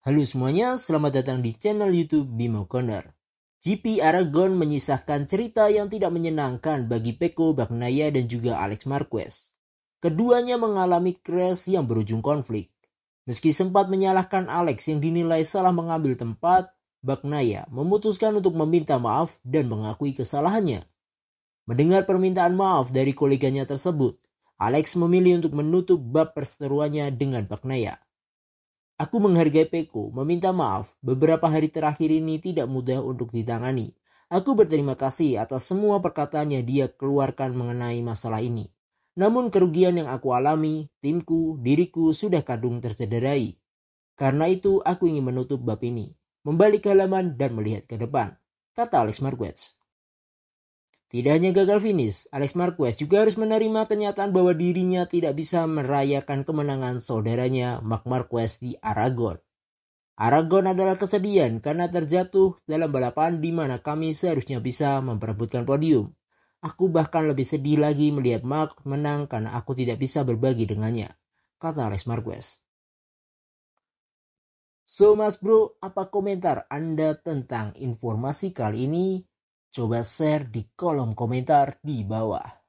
Halo semuanya, selamat datang di channel YouTube Bimo Corner. GP Aragon menyisahkan cerita yang tidak menyenangkan bagi Peko Bagnaya dan juga Alex Marquez. Keduanya mengalami crash yang berujung konflik. Meski sempat menyalahkan Alex yang dinilai salah mengambil tempat, Bagnaya memutuskan untuk meminta maaf dan mengakui kesalahannya. Mendengar permintaan maaf dari koleganya tersebut, Alex memilih untuk menutup bab perseteruannya dengan Bagnaya. Aku menghargai Peko, meminta maaf, beberapa hari terakhir ini tidak mudah untuk ditangani. Aku berterima kasih atas semua perkataan yang dia keluarkan mengenai masalah ini. Namun kerugian yang aku alami, timku, diriku sudah kadung tercederai. Karena itu aku ingin menutup bab ini, membalik halaman dan melihat ke depan, kata Alex Marquez. Tidak hanya gagal finish, Alex Marquez juga harus menerima kenyataan bahwa dirinya tidak bisa merayakan kemenangan saudaranya Mark Marquez di Aragon. Aragon adalah kesedihan karena terjatuh dalam balapan di mana kami seharusnya bisa memperebutkan podium. Aku bahkan lebih sedih lagi melihat Mark menang karena aku tidak bisa berbagi dengannya, kata Alex Marquez. So mas bro, apa komentar Anda tentang informasi kali ini? Coba share di kolom komentar di bawah.